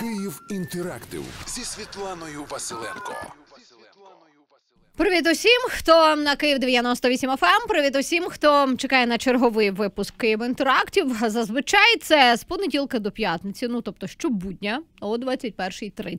Київ інтерактив зі Світланою Василенко. Привіт усім, хто на Київ 98 FM, ем. Привіт усім, хто чекає на черговий випуск Київ інтерактів. Зазвичай це з понеділка до п'ятниці. Ну тобто, щобудня о 21.30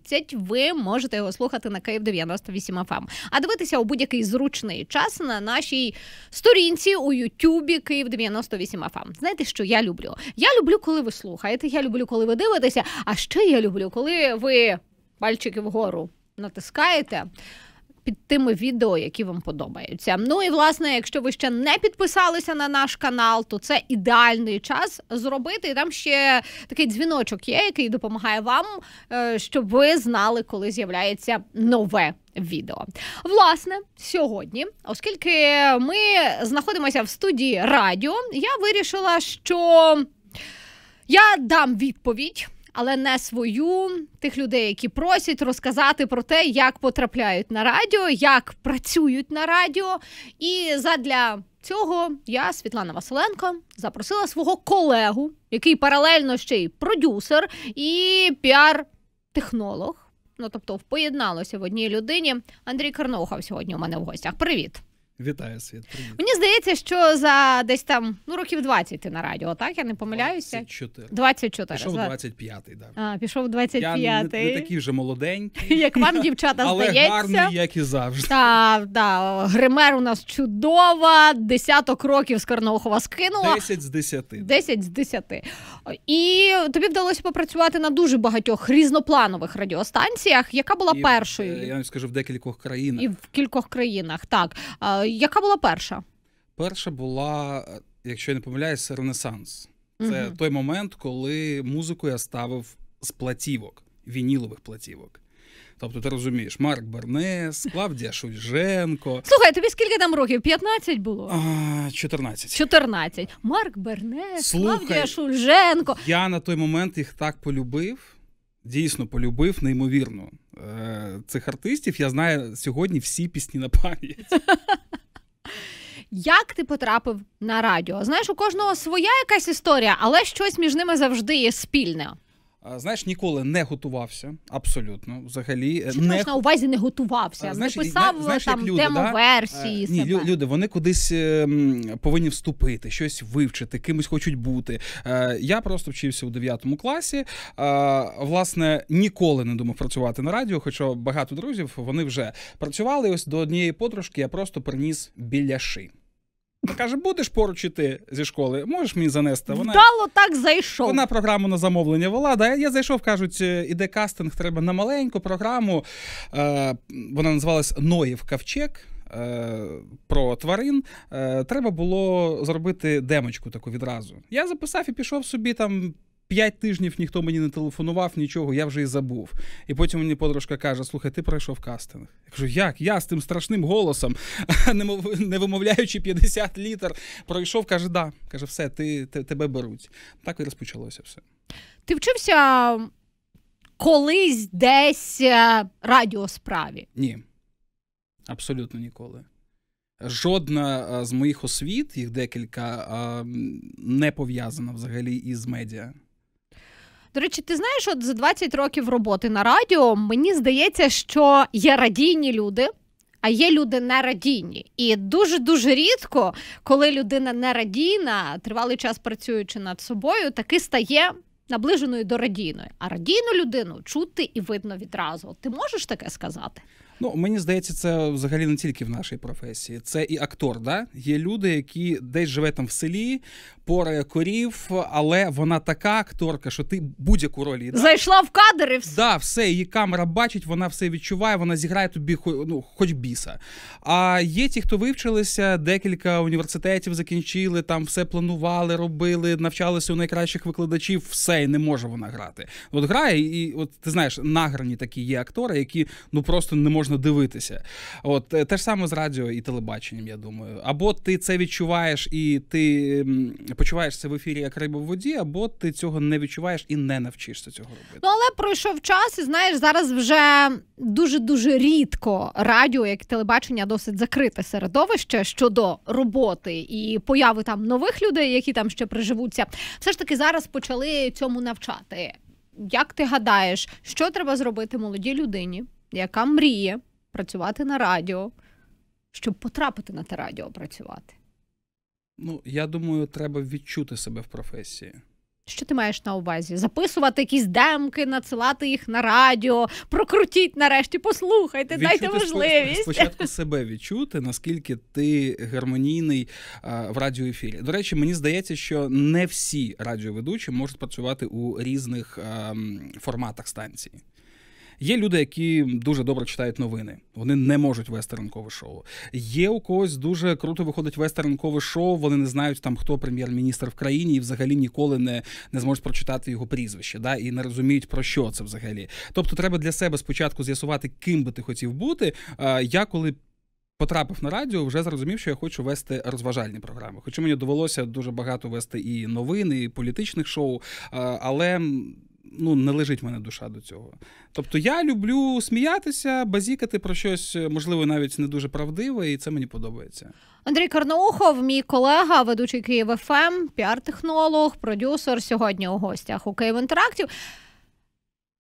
ви можете його слухати на Київ 98 FM. Ем. А дивитися у будь-який зручний час на нашій сторінці у Ютубі Київ 98 FM. Ем. Знаєте, що я люблю? Я люблю, коли ви слухаєте. Я люблю, коли ви дивитеся. А ще я люблю, коли ви пальчики вгору натискаєте під тими відео, які вам подобаються. Ну і власне, якщо ви ще не підписалися на наш канал, то це ідеальний час зробити. І Там ще такий дзвіночок є, який допомагає вам, е, щоб ви знали, коли з'являється нове. Відео власне сьогодні, оскільки ми знаходимося в студії радіо, я вирішила, що я дам відповідь але не свою тих людей, які просять розказати про те, як потрапляють на радіо, як працюють на радіо. І задля цього я, Світлана Василенко, запросила свого колегу, який паралельно ще й продюсер і піар-технолог. Ну тобто, поєдналося в одній людині. Андрій Карнохав сьогодні у мене в гостях. Привіт. Вітаю світ. Привіт. Мені здається, що за десь там ну років 20 ти на радіо, так? Я не помиляюся. 24. 24. Пішов 25-й, да. А, пішов 25-й. Я не, не такий вже молоденький. Як вам, дівчата, Але здається. Але гарний, як і завжди. та да, Гример у нас чудова. Десяток років з Карнаухова скинула. 10 з 10. 10 з 10. І тобі вдалося попрацювати на дуже багатьох різнопланових радіостанціях. Яка була і, першою? Е, я вам скажу в декількох країнах. І в кількох країнах, так. А, Яка була перша? Перша була, якщо я не помиляюсь, Ренесанс. Це угу. той момент, коли музику я ставив з платівок, вінілових платівок. Тобто ти розумієш, Марк Бернес, Клавдія Шульженко. Слухай, тобі скільки там років? 15 було? А, 14. 14. Марк Бернес, Слухай, Клавдія Шульженко. Я на той момент їх так полюбив. Дійсно полюбив неймовірно е, цих артистів. Я знаю сьогодні всі пісні на пам'ять. Як ти потрапив на радіо? Знаєш, у кожного своя якась історія, але щось між ними завжди є спільне. Знаєш, ніколи не готувався абсолютно. Взагалі Чи е, не на увазі не готувався, знаєш, не писав знаєш, там люди, версії. Да? Е, ні, себе. люди вони кудись ем, повинні вступити, щось вивчити, кимось хочуть бути. Е, я просто вчився у 9 класі. Власне, ніколи не думав працювати на радіо, хоча багато друзів вони вже працювали. Ось до однієї подружки я просто приніс біляши каже, будеш поруч іти зі школи, можеш мені занести. Вона Вдало так зайшов. вона програму на замовлення вела. Да, я зайшов, кажуть, е, іде кастинг, треба на маленьку програму. Е, вона називалась Ноїв Кавчек. Е, про тварин е, треба було зробити демочку таку відразу. Я записав і пішов собі там П'ять тижнів ніхто мені не телефонував, нічого, я вже і забув. І потім мені подружка каже: Слухай, ти пройшов кастинг. Я кажу, як? Я з тим страшним голосом, не вимовляючи 50 літр, пройшов, каже, да. Каже, все, ти, тебе беруть. Так і розпочалося все. Ти вчився колись десь е, радіосправі? Ні. Абсолютно ніколи. Жодна е, з моїх освіт, їх декілька, е, не пов'язана взагалі із медіа. До речі, ти знаєш, от за 20 років роботи на радіо мені здається, що є радійні люди. А є люди не радійні. і дуже дуже рідко, коли людина не нерадійна, тривалий час працюючи над собою, таки стає наближеною до радійної. А радійну людину чути і видно відразу. Ти можеш таке сказати? Ну мені здається, це взагалі не тільки в нашій професії. Це і актор. Да? Є люди, які десь живе там в селі, пори корів, але вона така акторка, що ти будь-яку роль їй зайшла в кадри, і все. Да, все, її камера бачить, вона все відчуває, вона зіграє тобі ну, хоч біса. А є ті, хто вивчилися, декілька університетів закінчили, там все планували, робили, навчалися у найкращих викладачів, все і не може вона грати. От грає, і от ти знаєш, награні такі є актори, які ну просто не можна дивитися. От е, те ж саме з радіо і телебаченням, я думаю. Або ти це відчуваєш і ти почуваєшся в ефірі як риба в воді, або ти цього не відчуваєш і не навчишся цього робити. Ну але пройшов час, і знаєш, зараз вже дуже дуже рідко радіо, як телебачення, досить закрите середовище щодо роботи і появи там нових людей, які там ще приживуться. Все ж таки зараз почали цьому навчати. Як ти гадаєш, що треба зробити молодій людині, яка мріє працювати на радіо, щоб потрапити на те радіо працювати? Ну, я думаю, треба відчути себе в професії. Що ти маєш на увазі? Записувати якісь демки, надсилати їх на радіо, прокрутіть нарешті, послухайте, відчути дайте можливість спочатку себе відчути, наскільки ти гармонійний а, в радіоефірі. До речі, мені здається, що не всі радіоведучі можуть працювати у різних а, ем, форматах станції. Є люди, які дуже добре читають новини. Вони не можуть вести ранкове шоу. Є у когось дуже круто виходить вести ранкове шоу. Вони не знають там, хто прем'єр-міністр в країні, і взагалі ніколи не не зможуть прочитати його прізвище, да і не розуміють про що це взагалі. Тобто, треба для себе спочатку з'ясувати, ким би ти хотів бути. Я коли. Потрапив на радіо, вже зрозумів, що я хочу вести розважальні програми. Хоча мені довелося дуже багато вести і новини, і політичних шоу, але ну, не лежить в мене душа до цього. Тобто я люблю сміятися, базікати про щось, можливо, навіть не дуже правдиве, і це мені подобається. Андрій Карноухов, мій колега, ведучий Київ ФМ, ем, піар-технолог, продюсер сьогодні у гостях у Київ Інтерактів.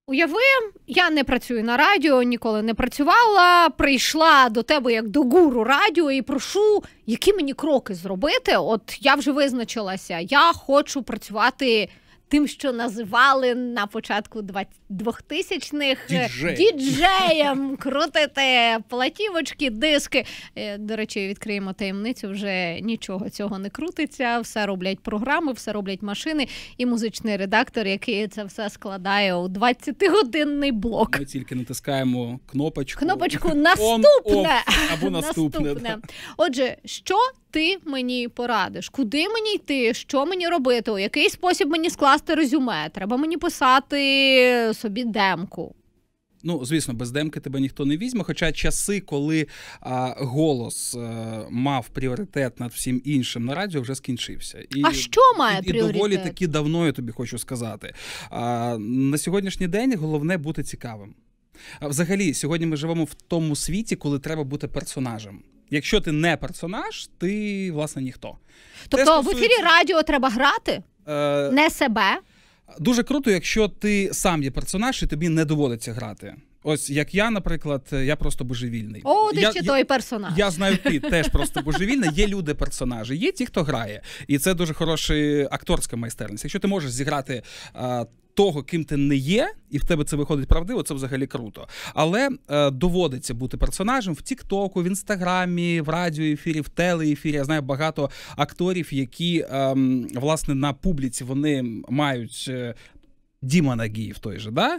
Уяви, я не працюю на радіо, ніколи не працювала. Прийшла до тебе як до гуру радіо і прошу, які мені кроки зробити. От я вже визначилася, я хочу працювати тим, що називали на початку 2000-х Діджей. діджеєм крутити платівочки, диски. Е, до речі, відкриємо таємницю. Вже нічого цього не крутиться. Все роблять програми, все роблять машини і музичний редактор, який це все складає у 20-годинний блок. Ми тільки натискаємо кнопочку. Кнопочку наступне On, off, або наступне. наступне. Отже, що ти мені порадиш? Куди мені йти? Що мені робити? У який спосіб мені скласти? класти резюме, треба мені писати собі демку. Ну, звісно, без демки тебе ніхто не візьме. Хоча часи, коли а, голос а, е, мав пріоритет над всім іншим на радіо, вже скінчився. І, А що має і, пріоритет? І доволі таки давно я тобі хочу сказати. А, На сьогоднішній день головне бути цікавим. А, взагалі, сьогодні ми живемо в тому світі, коли треба бути персонажем. Якщо ти не персонаж, ти власне ніхто. Тобто стосується... в ефірі радіо треба грати? Е, Не себе. Дуже круто, якщо ти сам є персонаж і тобі не доводиться грати. Ось як я, наприклад, я просто божевільний. О, ти я, ще я, той персонаж. Я знаю, ти теж просто божевільний. Є люди персонажі, є ті, хто грає, і це дуже хороша акторська майстерність. Якщо ти можеш зіграти а, е, того, ким ти не є, і в тебе це виходить правдиво, це взагалі круто. Але е, доводиться бути персонажем в Тіктоку, в інстаграмі, в радіоефірі, в телеефірі. Я знаю багато акторів, які е, власне на публіці вони мають е, Діма Нагіїв той же, да?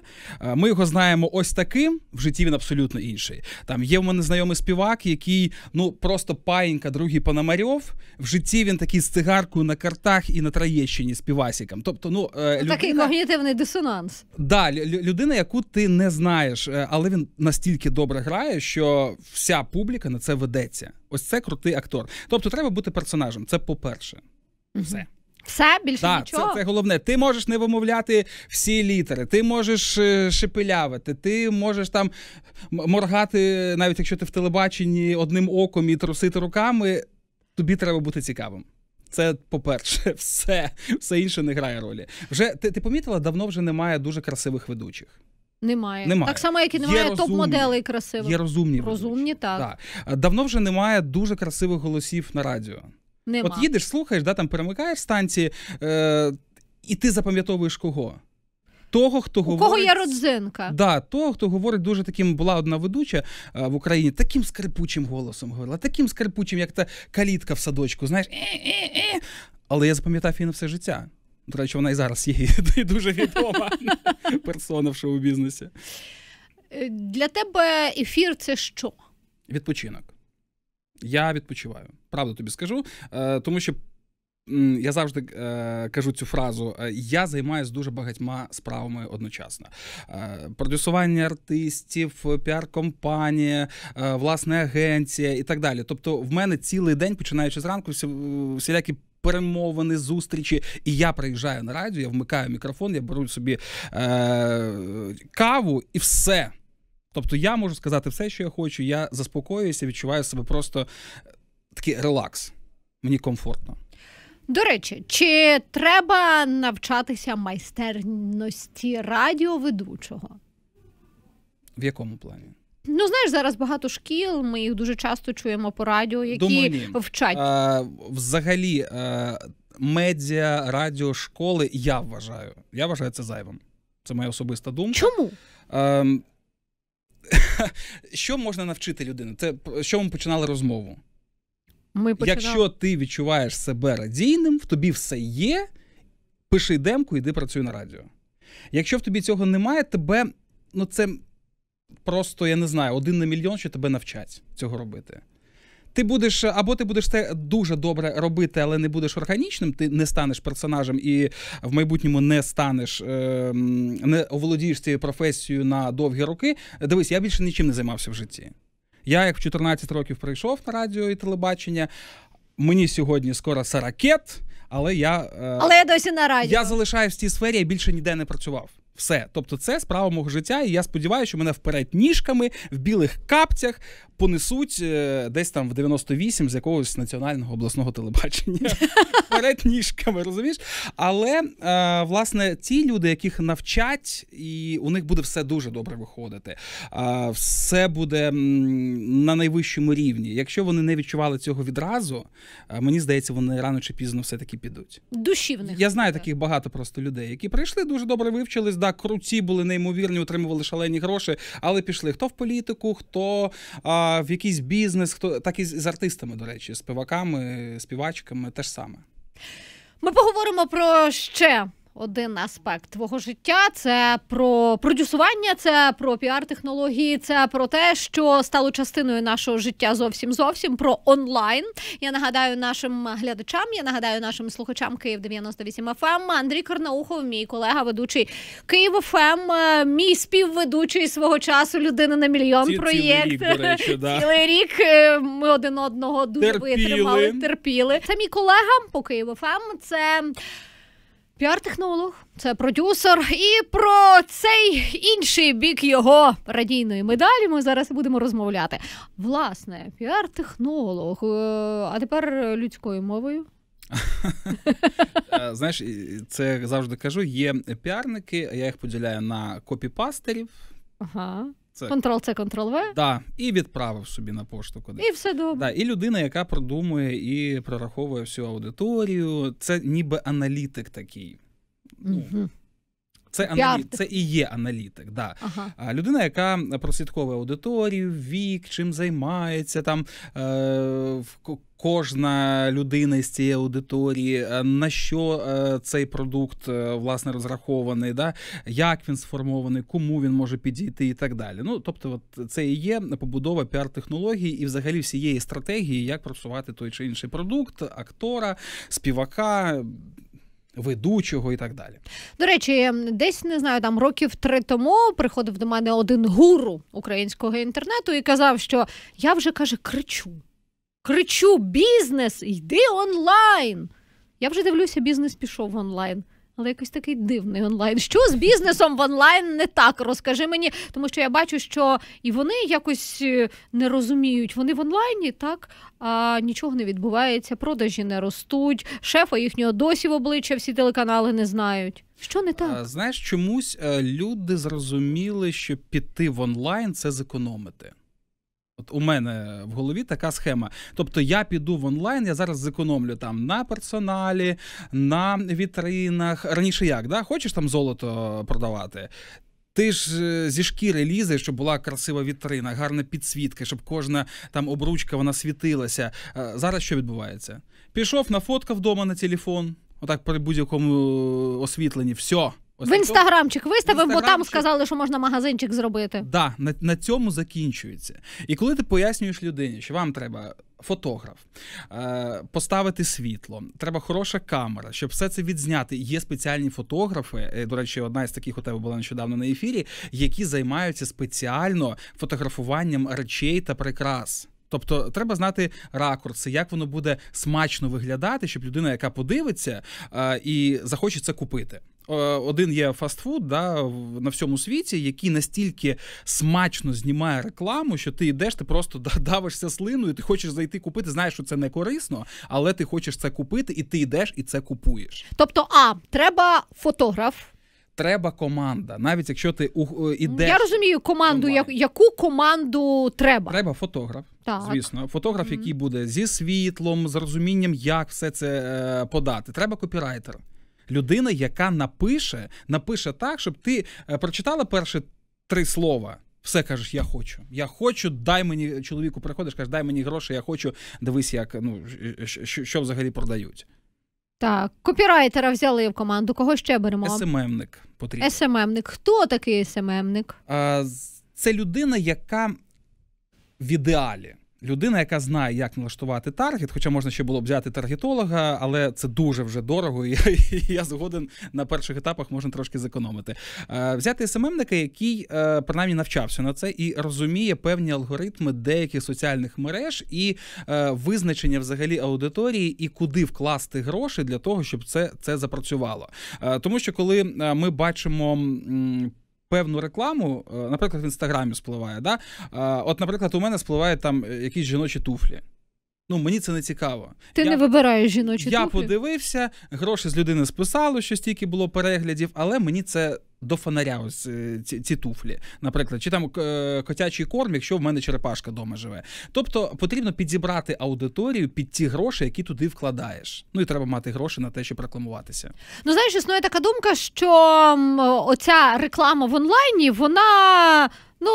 Ми його знаємо ось таким, в житті він абсолютно інший. Там є в мене знайомий співак, який ну просто паїнька, другий Пономарьов. В житті він такий з цигаркою на картах і на Троєщині з півасіком. Тобто, ну, е, людина... Такий когнітивний дисонанс. Да, людина, яку ти не знаєш, е, але він настільки добре грає, що вся публіка на це ведеться. Ось це крутий актор. Тобто, треба бути персонажем. Це по-перше, все. Все більше да, нічого? Це, це головне. Ти можеш не вимовляти всі літери, ти можеш е, шепелявити, ти можеш там моргати, навіть якщо ти в телебаченні одним оком і трусити руками. Тобі треба бути цікавим. Це по-перше, все все інше не грає ролі. Вже ти ти помітила, давно вже немає дуже красивих ведучих. Немає. немає. Так само, як і немає топ-моделей красивих. Є розумні. Розумні, ведучі. так. Да. Давно вже немає дуже красивих голосів на радіо. Нема. От їдеш, слухаєш, да, там перемикаєш станції, е, і ти запам'ятовуєш кого. Того, хто У говорить... кого є родзинка. Да, Того, хто говорить дуже таким, була одна ведуча а, е, в Україні, таким скрипучим голосом говорила, таким скрипучим, як та калітка в садочку, знаєш, Е-е-е. але я запам'ятав її на все життя. До речі, вона і зараз є і дуже відома персона в шоу-бізнесі. Е, для тебе ефір це що? Відпочинок. Я відпочиваю правду тобі скажу, е, тому що. Я завжди е, кажу цю фразу: е, я займаюся дуже багатьма справами одночасно: е, продюсування артистів, піар-компанія, е, власне агенція і так далі. Тобто, в мене цілий день, починаючи зранку, всі, всілякі. Перемовини, зустрічі, і я приїжджаю на радіо, я вмикаю мікрофон, я беру собі е, каву і все. Тобто, я можу сказати все, що я хочу. Я заспокоююся, відчуваю себе просто все-таки релакс. Мені комфортно. До речі, чи треба навчатися майстерності радіоведучого? В якому плані? Ну, знаєш, зараз багато шкіл, ми їх дуже часто чуємо по радіо, які Думаю, вчать. А, Взагалі, а, е, медіа, радіо, школи, я вважаю. Я вважаю це зайвим. Це моя особиста думка. Чому? А, ем, що можна навчити людину? Це що ми починали розмову? Ми Якщо ти відчуваєш себе радійним, в тобі все є, пиши демку, іди працюй на радіо. Якщо в тобі цього немає, тебе ну це просто я не знаю, один на мільйон, що тебе навчать цього робити. Ти будеш або ти будеш це дуже добре робити, але не будеш органічним. Ти не станеш персонажем і в майбутньому не станеш, ем, не оволодієш цією професією на довгі роки. Дивись, я більше нічим не займався в житті. Я як в 14 років прийшов на радіо і телебачення. Мені сьогодні скоро Саракет, але я. Е, але я досі на радіо. Я залишаюсь в цій сфері, я більше ніде не працював. Все, тобто, це справа мого життя, і я сподіваюся, що мене вперед ніжками в білих капцях понесуть е, десь там в 98 з якогось національного обласного телебачення. Вперед ніжками, розумієш? Але е, власне ті люди, яких навчать, і у них буде все дуже добре виходити. Е, все буде на найвищому рівні. Якщо вони не відчували цього відразу, мені здається, вони рано чи пізно все таки підуть. Душі в них. я знаю таких багато просто людей, які прийшли дуже добре, вивчились так круті були неймовірні, отримували шалені гроші, але пішли хто в політику, хто а, в якийсь бізнес, хто так і з артистами, до речі, співаками, співачками, Теж саме. Ми поговоримо про ще один аспект твого життя. Це про продюсування, це про піар-технології, це про те, що стало частиною нашого життя зовсім зовсім про онлайн. Я нагадаю нашим глядачам, я нагадаю нашим слухачам Київ 98 fm ем. Андрій Корнаухов, мій колега, ведучий Київ ФМ, ем. мій співведучий свого часу людина на мільйон Ці, проєкт. Цілий рік, до речі, да. цілий рік е, ми один одного дуже терпіли. витримали, терпіли. Це мій колега по Київ ФМ. Ем. Це Піар-технолог, це продюсер, і про цей інший бік його радійної медалі ми зараз будемо розмовляти. Власне, піар-технолог, е, а тепер людською мовою. Е, знаєш, це завжди кажу. Є піарники, я їх поділяю на копіпастерів. Ага. Це Ctrl-C, Ctrl-V. Да, і відправив собі на пошту куди. І все добре. Да, І людина, яка продумує і прораховує всю аудиторію. Це ніби аналітик такий. Угу. Це аналі... це і є аналітик. Да. Ага. Людина, яка прослідковує аудиторію, вік, чим займається там е, кожна людина з цієї аудиторії, е, на що е, цей продукт е, власне розрахований, да? як він сформований, кому він може підійти і так далі. Ну тобто, от це і є побудова піар-технології і взагалі всієї стратегії, як просувати той чи інший продукт, актора, співака ведучого і так далі. До речі, десь не знаю, там років три тому приходив до мене один гуру українського інтернету і казав, що я вже каже, кричу. Кричу: бізнес, йди онлайн. Я вже дивлюся, бізнес пішов онлайн але якийсь такий дивний онлайн. Що з бізнесом в онлайн не так? Розкажи мені, тому що я бачу, що і вони якось е, не розуміють. Вони в онлайні, так а нічого не відбувається, продажі не ростуть, шефа їхнього досі в обличчя всі телеканали не знають. Що не так? Знаєш, чомусь е, люди зрозуміли, що піти в онлайн це зекономити. От у мене в голові така схема. Тобто я піду в онлайн, я зараз зекономлю там на персоналі, на вітринах. Раніше як? да? Хочеш там золото продавати? Ти ж е, зі шкіри лізе, щоб була красива вітрина, гарна підсвітка, щоб кожна там обручка вона світилася. Е, зараз що відбувається? Пішов, на нафоткав вдома на телефон, отак при будь-якому е, освітленні, все. Ось в інстаграмчик виставив, інстаграмчик... бо там сказали, що можна магазинчик зробити. Да, на, на цьому закінчується. І коли ти пояснюєш людині, що вам треба. Фотограф, е, поставити світло, треба хороша камера, щоб все це відзняти. Є спеціальні фотографи. Е, до речі, одна із таких у тебе була нещодавно на ефірі, які займаються спеціально фотографуванням речей та прикрас. Тобто треба знати ракурси, як воно буде смачно виглядати, щоб людина, яка подивиться е, і захоче це купити. Е, один є фастфуд да, на всьому світі, який настільки смачно знімає рекламу, що ти йдеш, ти просто давишся слиною, ти хочеш зайти купити. Знаєш, що це не корисно, але ти хочеш це купити, і ти йдеш і це купуєш. Тобто, а треба фотограф. Треба команда, навіть якщо ти у ідеш... Е, Я розумію команду, онлайн. яку команду треба. Треба фотограф. Так. Звісно, фотограф, який буде зі світлом, з розумінням, як все це е, подати. Треба копірайтер людина, яка напише, напише так, щоб ти е, прочитала перші три слова. Все кажеш, я хочу. Я хочу, дай мені чоловіку приходиш, кажеш, дай мені гроші, я хочу. Дивись, як ну що, що взагалі продають. Так, копірайтера взяли в команду. Кого ще беремо? СММник ем потрібен. СММник. Ем Хто такий СММник? Ем а, Це людина, яка в ідеалі людина, яка знає, як налаштувати таргет, хоча можна ще було б взяти таргетолога, але це дуже вже дорого. і Я згоден на перших етапах можна трошки зекономити. Е, взяти СММника, який е, принаймні навчався на це і розуміє певні алгоритми деяких соціальних мереж і е, визначення взагалі аудиторії і куди вкласти гроші для того, щоб це це запрацювало. Тому що коли ми бачимо певну рекламу, е, наприклад, в інстаграмі спливає. Да? Е, от, наприклад, у мене спливає там е, якісь жіночі туфлі. Ну, мені це не цікаво. Ти я, не вибираєш жіночі Я трупи? подивився, гроші з людини списало, що стільки було переглядів, але мені це до фонаря ось е, ці, ці туфлі, наприклад, чи там е, котячий корм, якщо в мене черепашка дома живе. Тобто потрібно підібрати аудиторію під ті гроші, які туди вкладаєш. Ну і треба мати гроші на те, щоб рекламуватися. Ну знаєш, існує така думка, що оця реклама в онлайні, вона. Ну,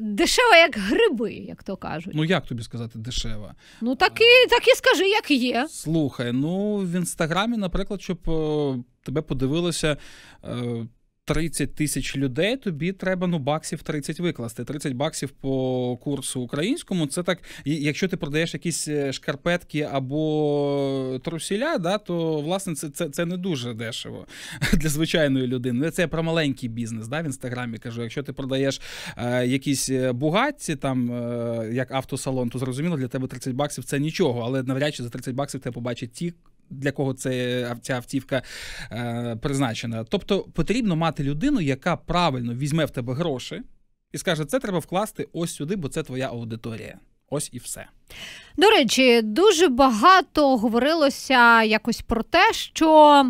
дешева, як гриби, як то кажуть. Ну як тобі сказати, дешева? Ну так і е, так і скажи, як є. Слухай, ну в інстаграмі, наприклад, щоб е, тебе подивилося. Е, 30 тисяч людей, тобі треба ну баксів 30 викласти. 30 баксів по курсу українському. Це так, якщо ти продаєш якісь е, шкарпетки або трусіля, да, то власне це це, це не дуже дешево для звичайної людини. Ну, це про маленький бізнес. да, В інстаграмі кажу, якщо ти продаєш е, якісь е, бугатці, там е, як автосалон, то зрозуміло, для тебе 30 баксів це нічого, але навряд чи за 30 баксів тебе побачить ті для кого це ця автівка е, призначена. Тобто потрібно мати людину, яка правильно візьме в тебе гроші і скаже: це треба вкласти ось сюди, бо це твоя аудиторія. Ось і все. До речі, дуже багато говорилося якось про те, що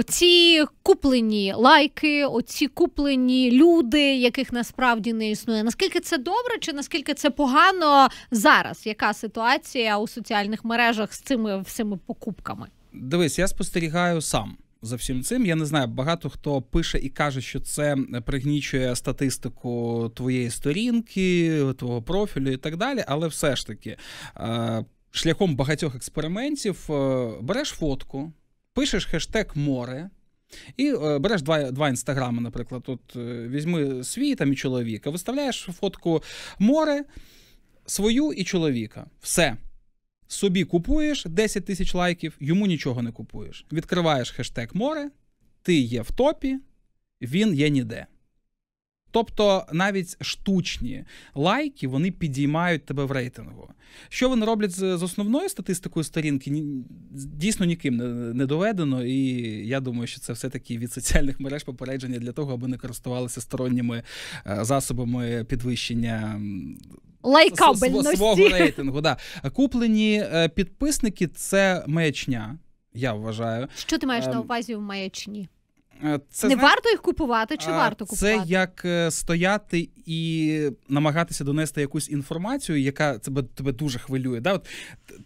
оці куплені лайки, оці куплені люди, яких насправді не існує. Наскільки це добре, чи наскільки це погано зараз? Яка ситуація у соціальних мережах з цими всіми покупками? Дивись, я спостерігаю сам. За всім цим я не знаю. Багато хто пише і каже, що це пригнічує статистику твоєї сторінки, твого профілю і так далі. Але все ж таки, е, шляхом багатьох експериментів е, береш фотку пишеш хештег море. І е, береш два два інстаграми, наприклад. От е, візьми свій там і чоловіка, виставляєш фотку море, свою і чоловіка. Все. Собі купуєш 10 тисяч лайків, йому нічого не купуєш. Відкриваєш хештег море, ти є в топі, він є ніде. Тобто навіть штучні лайки вони підіймають тебе в рейтингу. Що вони роблять з основною статистикою сторінки, дійсно ніким не доведено, і я думаю, що це все-таки від соціальних мереж попередження для того, аби не користувалися сторонніми е, засобами підвищення. Лайкабельності. свого рейтингу. Да. Куплені е, підписники це маячня, я вважаю. Що ти маєш на ем, увазі в маячні? Е, це не зна... варто їх купувати, чи а, варто купувати? Це як е, стояти і намагатися донести якусь інформацію, яка тебе тебе дуже хвилює. Да? От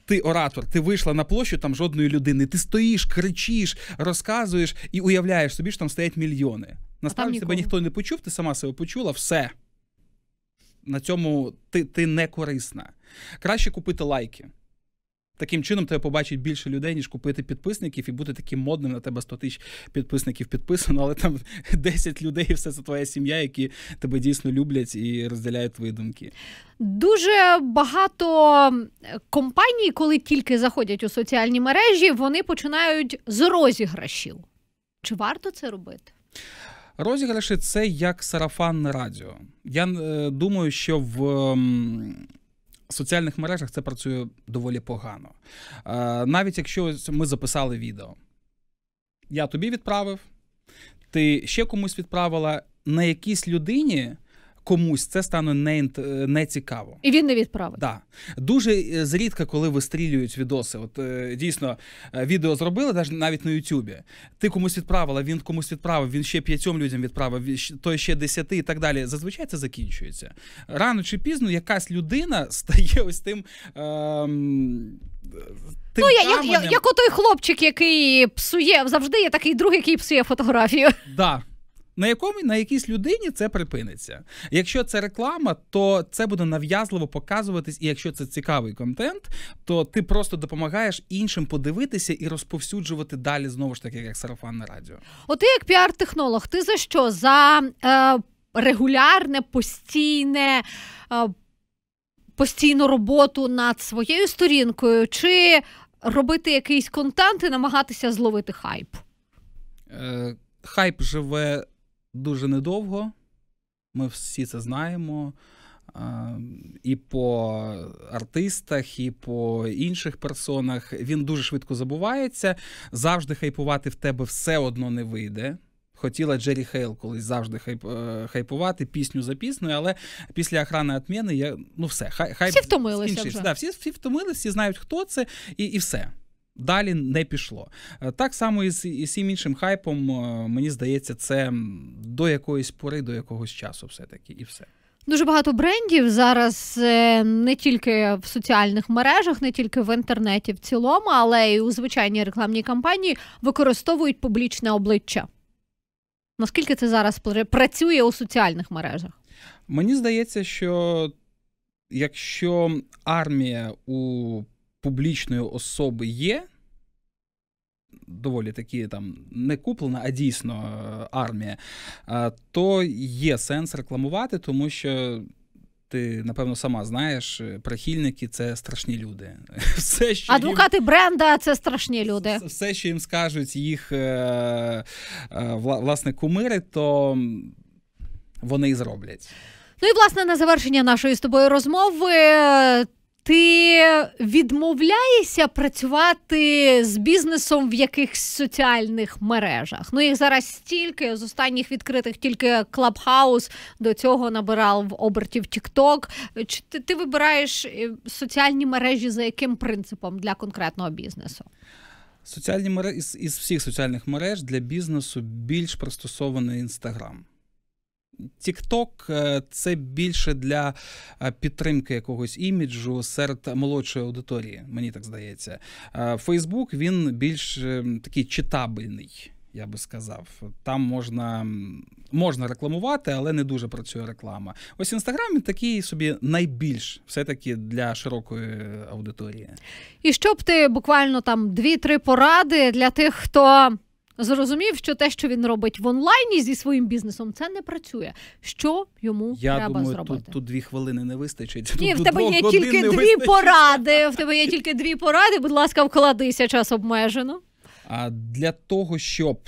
Ти оратор, ти вийшла на площу там жодної людини. Ти стоїш, кричиш, розказуєш і уявляєш собі, що там стоять мільйони. Насправді тебе ніхто не почув, ти сама себе почула, все. На цьому ти, ти не корисна. Краще купити лайки. Таким чином тебе побачить більше людей, ніж купити підписників і бути таким модним на тебе 100 тисяч підписників підписано, але там 10 людей, і все це твоя сім'я, які тебе дійсно люблять і розділяють твої думки. Дуже багато компаній, коли тільки заходять у соціальні мережі, вони починають з розіграшів. Чи варто це робити? Розіграші це як сарафанне радіо. Я е, думаю, що в. Е, в соціальних мережах це працює доволі погано. Е, навіть якщо ми записали відео, я тобі відправив, ти ще комусь відправила на якійсь людині комусь це стане не, е, не цікаво. І він не відправить. Да. Дуже е, зрідка, коли вистрілюють відоси. От е, дійсно відео зробили, навіть на Ютубі. Ти комусь відправила, він комусь відправив, він ще п'ятьом людям відправив, той ще десяти і так далі. Зазвичай це закінчується. Рано чи пізно якась людина стає ось тим. Ем... Тим ну, я, каменем... як, як отой хлопчик, який псує завжди є такий друг, який псує фотографію. Да, на якому на якійсь людині це припиниться. Якщо це реклама, то це буде нав'язливо показуватись, і якщо це цікавий контент, то ти просто допомагаєш іншим подивитися і розповсюджувати далі знову ж таки, як сарафанне радіо. От ти як піар-технолог, ти за що? За е, регулярне, постійне, е, постійну роботу над своєю сторінкою, чи робити якийсь контент і намагатися зловити хайп? Е, Хайп живе дуже недовго. Ми всі це знаємо. І по артистах, і по інших персонах він дуже швидко забувається. Завжди хайпувати в тебе все одно не вийде. Хотіла Джері Хейл колись завжди хайп, е, хайпувати пісню за піснею, але після охрани отміни я ну все, хай хай всі втомилися. Да, всі, всі втомилися, всі знають, хто це, і, і все. Далі не пішло. Е, так само і з усім іншим хайпом, е, мені здається, це до якоїсь пори, до якогось часу, все-таки, і все. Дуже багато брендів зараз е, не тільки в соціальних мережах, не тільки в інтернеті в цілому, але і у звичайній рекламній кампанії використовують публічне обличчя. Наскільки це зараз працює у соціальних мережах? Мені здається, що якщо армія у публічної особи є. Доволі такі там не куплена, а дійсно е, армія, е, то є сенс рекламувати, тому що ти, напевно, сама знаєш, е, прихильники це страшні люди. Все, що Адвокати їм... бренда це страшні люди. Все, що їм скажуть їх власне кумири, то вони і зроблять. Ну і власне на завершення нашої з тобою розмови. Ти відмовляєшся працювати з бізнесом в якихось соціальних мережах? Ну їх зараз стільки з останніх відкритих тільки Клабхаус до цього набирав в обертів Тікток. Чи ти, ти вибираєш е, соціальні мережі за яким принципом для конкретного бізнесу? Соціальні мережі із, із всіх соціальних мереж для бізнесу більш пристосований інстаграм. Тікток е, це більше для е, підтримки якогось іміджу серед молодшої аудиторії, мені так здається. Фейсбук він більш е, такий читабельний, я би сказав. Там можна можна рекламувати, але не дуже працює реклама. Ось інстаграм такий собі найбільш все-таки для широкої аудиторії. І щоб ти буквально там дві-три поради для тих, хто зрозумів, що те, що він робить в онлайні зі своїм бізнесом, це не працює. Що йому Я треба думаю, зробити? Тут, тут дві хвилини не вистачить. Ні, тут в тебе є тільки дві вистачить. поради. В тебе є тільки дві поради. Будь ласка, вкладися час обмежено. А для того, щоб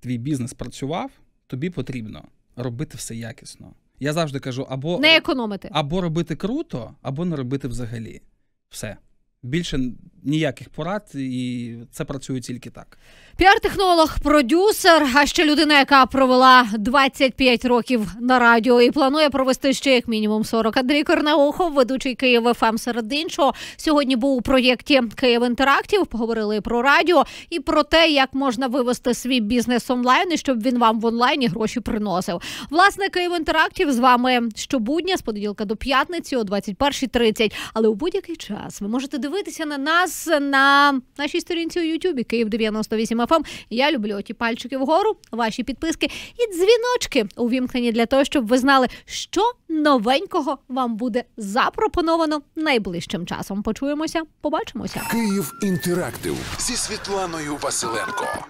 твій бізнес працював, тобі потрібно робити все якісно. Я завжди кажу, або не економити, або робити круто, або не робити взагалі. Все більше ніяких порад, і це працює тільки так. Піар-технолог, продюсер, а ще людина, яка провела 25 років на радіо і планує провести ще як мінімум 40. Андрій Корнеухов, ведучий Київ ФМ ем серед іншого, сьогодні був у проєкті Київ Інтерактів. Поговорили про радіо і про те, як можна вивести свій бізнес онлайн і щоб він вам в онлайні гроші приносив. Власне, Київ інтерактів з вами щобудня з понеділка до п'ятниці о 21.30. Але у будь-який час ви можете дивитися на нас нас на нашій сторінці у Ютубі Київ 98 fm Я люблю оті пальчики вгору, ваші підписки і дзвіночки увімкнені для того, щоб ви знали, що новенького вам буде запропоновано найближчим часом. Почуємося, побачимося. Київ інтерактив зі Світланою Василенко.